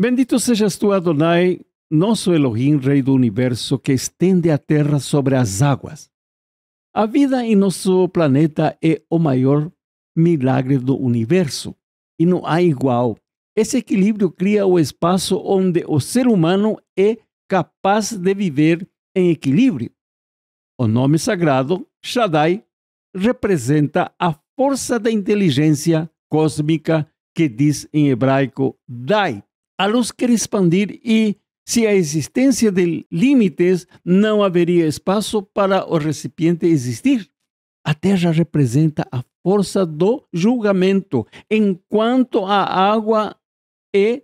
Bendito sejas tu, Adonai, nosso Elohim, Rei do Universo, que estende a terra sobre as águas. A vida em nosso planeta é o maior milagre do universo e não há igual. Esse equilíbrio cria o espaço onde o ser humano é capaz de viver em equilíbrio. O nome sagrado, Shaddai, representa a força da inteligência cósmica que diz em hebraico Dai, a luz quer expandir e, se a existência de limites, não haveria espaço para o recipiente existir. A Terra representa a força do julgamento, enquanto a água é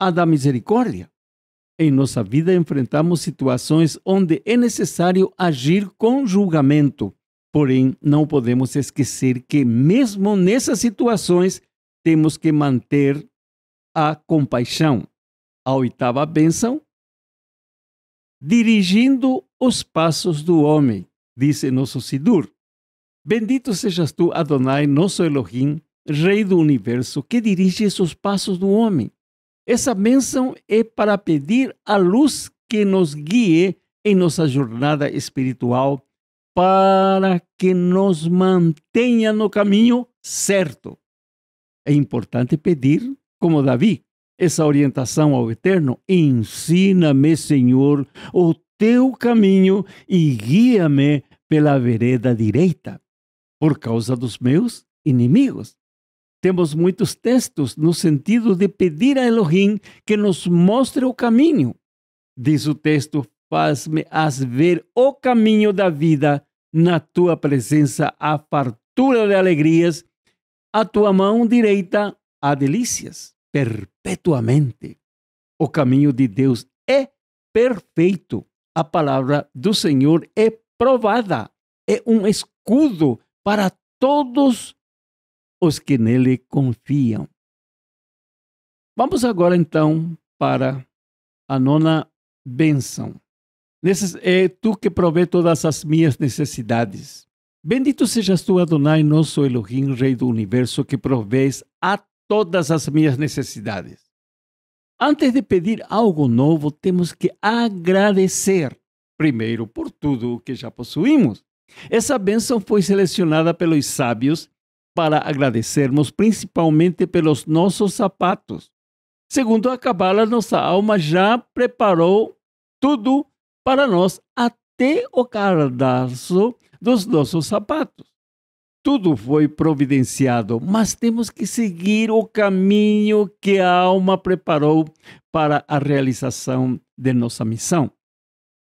a da misericórdia. Em nossa vida enfrentamos situações onde é necessário agir com julgamento. Porém, não podemos esquecer que, mesmo nessas situações, temos que manter a compaixão, a oitava bênção, dirigindo os passos do homem, disse nosso Sidur. Bendito sejas tu, Adonai, nosso Elohim, Rei do Universo, que dirige os passos do homem. Essa bênção é para pedir a luz que nos guie em nossa jornada espiritual, para que nos mantenha no caminho certo. É importante pedir como Davi, essa orientação ao Eterno. Ensina-me, Senhor, o teu caminho e guia-me pela vereda direita, por causa dos meus inimigos. Temos muitos textos no sentido de pedir a Elohim que nos mostre o caminho. Diz o texto: Faz-me as ver o caminho da vida, na tua presença a fartura de alegrias, a tua mão direita há delícias perpetuamente. O caminho de Deus é perfeito. A palavra do Senhor é provada, é um escudo para todos os que nele confiam. Vamos agora então para a nona bênção. Nesses, é tu que provê todas as minhas necessidades. Bendito sejas tu, Adonai, nosso Elohim, Rei do Universo, que provês a todas as minhas necessidades. Antes de pedir algo novo, temos que agradecer, primeiro, por tudo o que já possuímos. Essa bênção foi selecionada pelos sábios para agradecermos principalmente pelos nossos sapatos. Segundo a Cabala, nossa alma já preparou tudo para nós até o cadarço dos nossos sapatos. Tudo foi providenciado, mas temos que seguir o caminho que a alma preparou para a realização de nossa missão.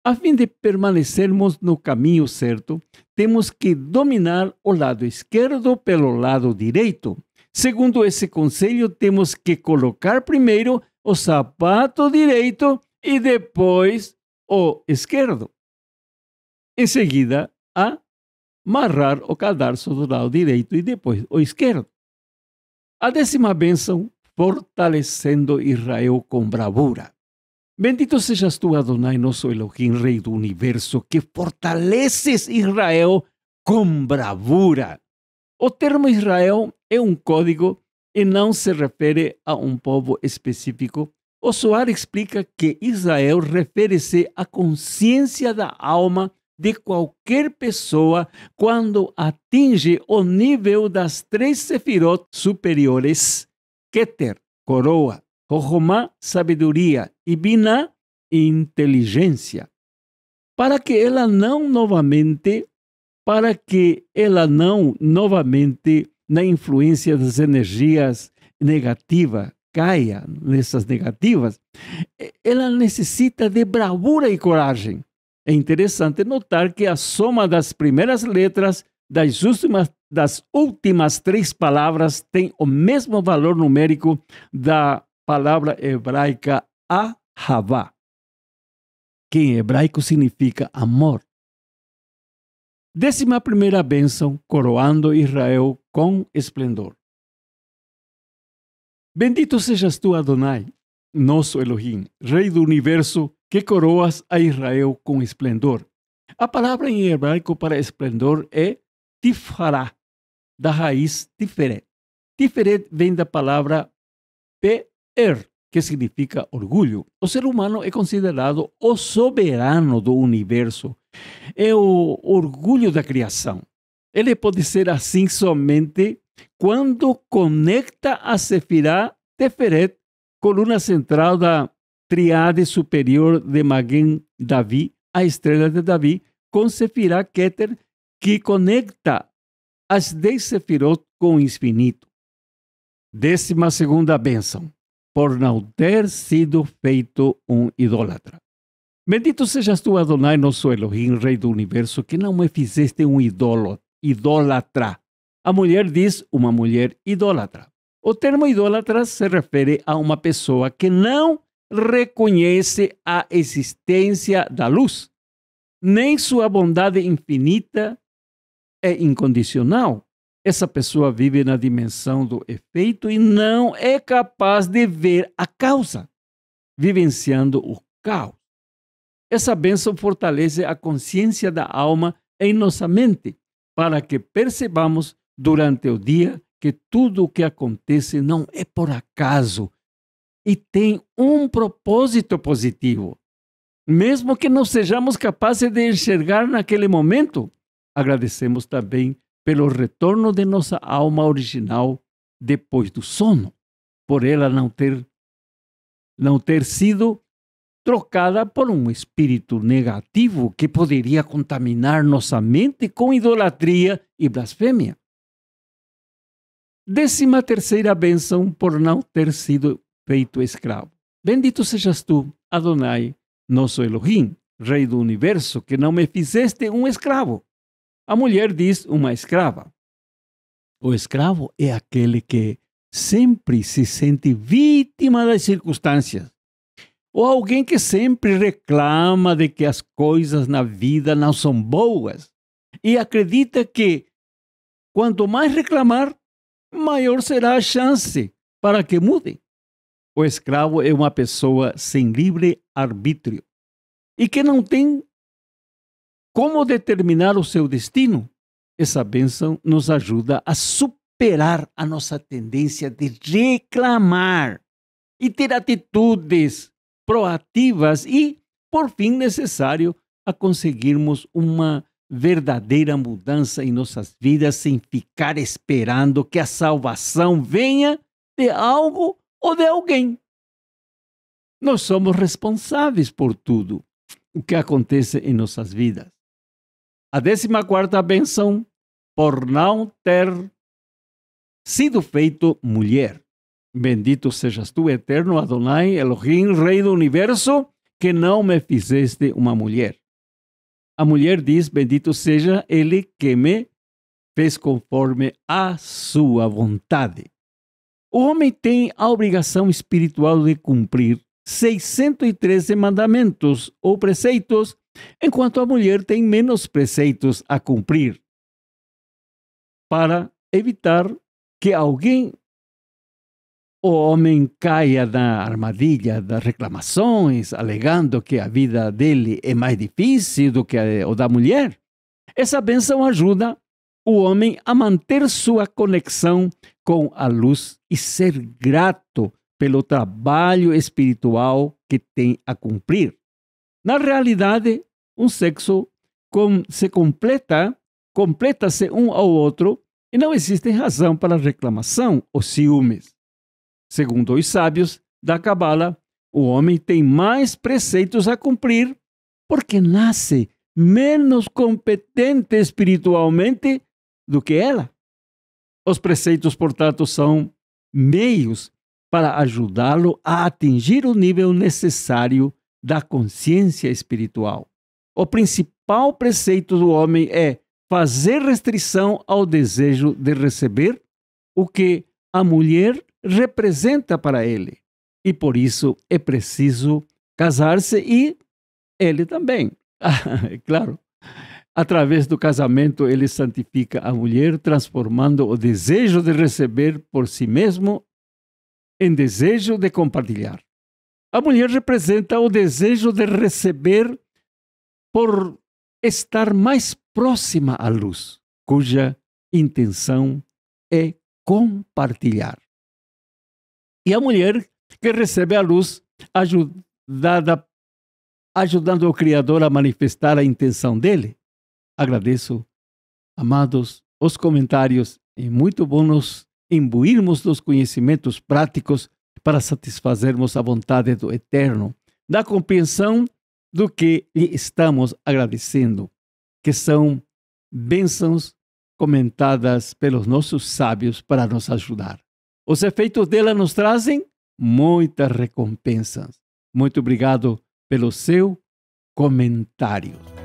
A fim de permanecermos no caminho certo, temos que dominar o lado esquerdo pelo lado direito. Segundo esse conselho, temos que colocar primeiro o sapato direito e depois o esquerdo. Em seguida, a marrar o cadarço do lado direito y después o esquerdo. A décima bênção, fortalecendo Israel con bravura. Bendito seas tú, Adonai, nosso Elohim, Rey do Universo, que fortaleces Israel con bravura. O oh, termo Israel é um código e não se refere a un povo específico. O oh, explica que Israel refere-se à consciência da alma de qualquer pessoa quando atinge o nível das três sefirot superiores, Keter, coroa, Rohomá, sabedoria e Binah, inteligência, para que ela não novamente, para que ela não novamente na influência das energias negativas caia nessas negativas, ela necessita de bravura e coragem é interessante notar que a soma das primeiras letras das últimas, das últimas três palavras tem o mesmo valor numérico da palavra hebraica ahavá, que em hebraico significa amor. Décima primeira bênção, coroando Israel com esplendor. Bendito sejas tu, Adonai, nosso Elohim, Rei do Universo, que coroas a Israel com esplendor. A palavra em hebraico para esplendor é tifhará, da raiz tiferet. Tiferet vem da palavra per, que significa orgulho. O ser humano é considerado o soberano do universo. É o orgulho da criação. Ele pode ser assim somente quando conecta a Sefirá Teferet, coluna central da triade superior de Maguen Davi, a estrela de Davi, com Sefirá Keter, que conecta as dez Sefirot com o infinito. Décima segunda bênção, por não ter sido feito um idólatra. Bendito sejas tu, Adonai, nosso Elohim, Rei do Universo, que não me fizeste um ídolo idólatra. A mulher diz uma mulher idólatra. O termo idólatra se refere a uma pessoa que não reconhece a existência da luz, nem sua bondade infinita é incondicional. Essa pessoa vive na dimensão do efeito e não é capaz de ver a causa, vivenciando o caos. Essa bênção fortalece a consciência da alma em nossa mente, para que percebamos durante o dia que tudo o que acontece não é por acaso, e tem um propósito positivo. Mesmo que não sejamos capazes de enxergar naquele momento, agradecemos também pelo retorno de nossa alma original depois do sono, por ela não ter não ter sido trocada por um espírito negativo que poderia contaminar nossa mente com idolatria e blasfêmia. Décima terceira bênção por não ter sido feito escravo. Bendito sejas tu, Adonai, nosso Elohim, Rei do universo, que não me fizeste um escravo. A mulher diz uma escrava. O escravo é aquele que sempre se sente vítima das circunstâncias. Ou alguém que sempre reclama de que as coisas na vida não são boas e acredita que quanto mais reclamar, maior será a chance para que mude. O escravo é uma pessoa sem livre arbítrio e que não tem como determinar o seu destino. Essa bênção nos ajuda a superar a nossa tendência de reclamar e ter atitudes proativas e, por fim, necessário a conseguirmos uma verdadeira mudança em nossas vidas sem ficar esperando que a salvação venha de algo ou de alguém. Nós somos responsáveis por tudo o que acontece em nossas vidas. A décima quarta benção por não ter sido feito mulher. Bendito sejas tu, eterno Adonai, Elohim, Rei do Universo, que não me fizeste uma mulher. A mulher diz: Bendito seja ele que me fez conforme a sua vontade. O homem tem a obrigação espiritual de cumprir 613 mandamentos ou preceitos, enquanto a mulher tem menos preceitos a cumprir. Para evitar que alguém, o homem, caia na armadilha das reclamações, alegando que a vida dele é mais difícil do que a da mulher, essa benção ajuda o homem a manter sua conexão com a luz e ser grato pelo trabalho espiritual que tem a cumprir. Na realidade, um sexo com, se completa, completa-se um ao outro e não existe razão para reclamação ou ciúmes. Segundo os sábios da Cabala, o homem tem mais preceitos a cumprir porque nasce menos competente espiritualmente do que ela. Os preceitos, portanto, são meios para ajudá-lo a atingir o nível necessário da consciência espiritual. O principal preceito do homem é fazer restrição ao desejo de receber o que a mulher representa para ele. E por isso é preciso casar-se e ele também. claro. Através do casamento, ele santifica a mulher, transformando o desejo de receber por si mesmo em desejo de compartilhar. A mulher representa o desejo de receber por estar mais próxima à luz, cuja intenção é compartilhar. E a mulher que recebe a luz, ajudada, ajudando o Criador a manifestar a intenção dele, Agradeço, amados, os comentários e muito bom nos imbuirmos dos conhecimentos práticos para satisfazermos a vontade do Eterno, da compreensão do que lhe estamos agradecendo, que são bênçãos comentadas pelos nossos sábios para nos ajudar. Os efeitos dela nos trazem muitas recompensas. Muito obrigado pelo seu comentário.